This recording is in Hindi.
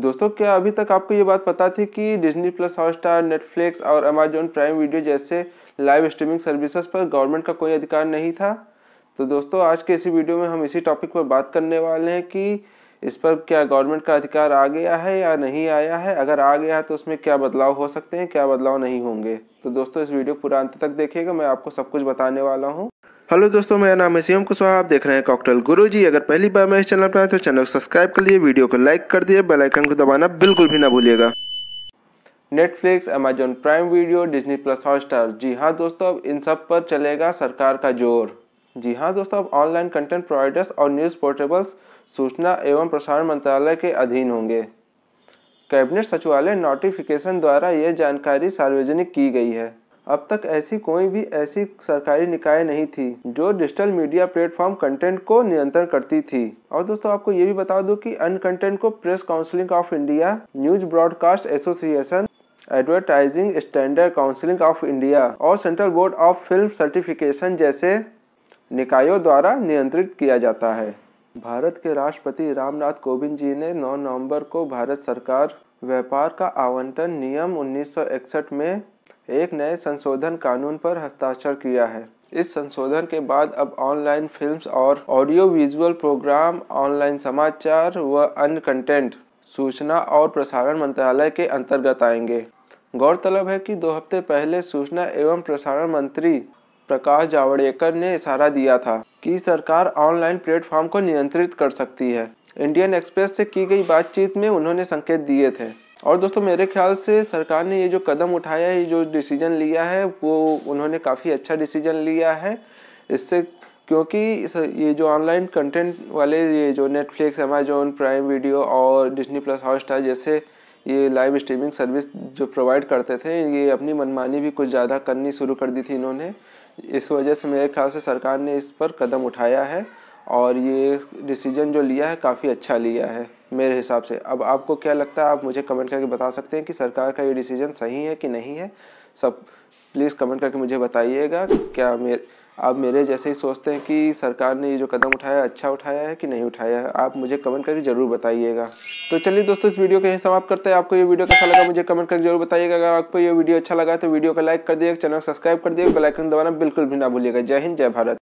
दोस्तों क्या अभी तक आपको ये बात पता थी कि डिजनी प्लस हॉटस्टार नेटफ्लिक्स और अमेजोन प्राइम वीडियो जैसे लाइव स्ट्रीमिंग सर्विसेज पर गवर्नमेंट का कोई अधिकार नहीं था तो दोस्तों आज के इसी वीडियो में हम इसी टॉपिक पर बात करने वाले हैं कि इस पर क्या गवर्नमेंट का अधिकार आ गया है या नहीं आया है अगर आ गया है तो उसमें क्या बदलाव हो सकते हैं क्या बदलाव नहीं होंगे तो दोस्तों इस वीडियो पूरा अंत तक देखिएगा मैं आपको सब कुछ बताने वाला हूँ हेलो दोस्तों मेरा नाम है सीएम कुशवाहा आप देख रहे हैं कॉकटेल गुरुजी अगर पहली बार मैं इस चैनल पर आए तो चैनल को सब्सक्राइब कर लिए वीडियो को लाइक कर दिए बेल आइकन को दबाना बिल्कुल भी ना भूलिएगा Netflix Amazon Prime Video Disney Plus Hotstar जी हाँ दोस्तों अब इन सब पर चलेगा सरकार का जोर जी हाँ दोस्तों अब ऑनलाइन कंटेंट प्रोवाइडर्स और न्यूज़ पोर्टेबल्स सूचना एवं प्रसारण मंत्रालय के अधीन होंगे कैबिनेट सचिवालय नोटिफिकेशन द्वारा यह जानकारी सार्वजनिक की गई है अब तक ऐसी कोई भी ऐसी सरकारी निकाय नहीं थी जो डिजिटल मीडिया प्लेटफॉर्म कंटेंट को नियंत्रण करती थी और दोस्तों आपको ये भी बता दूं कि अन कंटेंट को press counselling of India news broadcast association advertising standard counselling of India और central board of film certification जैसे निकायों द्वारा नियंत्रित किया जाता है भारत के राष्ट्रपति रामनाथ कोविंद जी ने 9 नवंबर को भारत सरकार व्यापार का आवंटन नियम 1961 में एक नए संशोधन कानून पर हस्ताक्षर किया है इस संशोधन के बाद अब ऑनलाइन फिल्म्स और ऑडियो विजुअल प्रोग्राम ऑनलाइन समाचार व अन्य कंटेंट सूचना और प्रसारण मंत्रालय के अंतर्गत आएंगे गौरतलब है कि दो हफ्ते पहले सूचना एवं प्रसारण मंत्री प्रकाश जावड़ेकर ने इशारा दिया था कि सरकार ऑनलाइन प्लेटफॉर्म को नियंत्रित कर सकती है इंडियन एक्सप्रेस से की गई बातचीत में उन्होंने संकेत दिए थे और दोस्तों मेरे ख्याल से सरकार ने ये जो कदम उठाया है ये जो डिसीजन लिया है वो उन्होंने काफ़ी अच्छा डिसीजन लिया है इससे क्योंकि ये जो ऑनलाइन कंटेंट वाले ये जो नेटफ्लिक्स अमेजोन प्राइम वीडियो और डिजनी प्लस हॉटस्टार जैसे ये लाइव स्ट्रीमिंग सर्विस जो प्रोवाइड करते थे ये अपनी मनमानी भी कुछ ज़्यादा करनी शुरू कर दी थी इन्होंने इस वजह से मेरे ख्याल से सरकार ने इस पर कदम उठाया है और ये डिसीजन जो लिया है काफ़ी अच्छा लिया है मेरे हिसाब से अब आपको क्या लगता है आप मुझे कमेंट करके बता सकते हैं कि सरकार का ये डिसीजन सही है कि नहीं है सब प्लीज़ कमेंट करके मुझे बताइएगा क्या मेरे आप मेरे जैसे ही सोचते हैं कि सरकार ने ये जो कदम उठाया अच्छा उठाया है कि नहीं उठाया है आप मुझे कमेंट करके जरूर बताइएगा तो चलिए दोस्तों इस वीडियो को यहीं समाप्त करते हैं आपको ये वीडियो कैसा लगा मुझे कमेंट करके जरूर बताइएगा अगर आपको ये वीडियो अच्छा लगा तो वीडियो को लाइक कर दिएगा चैनल को सब्सक्राइब कर दिएगा बेलाइकन दबाना बिल्कुल भी ना भूलिएगा जय हिंद जय भारत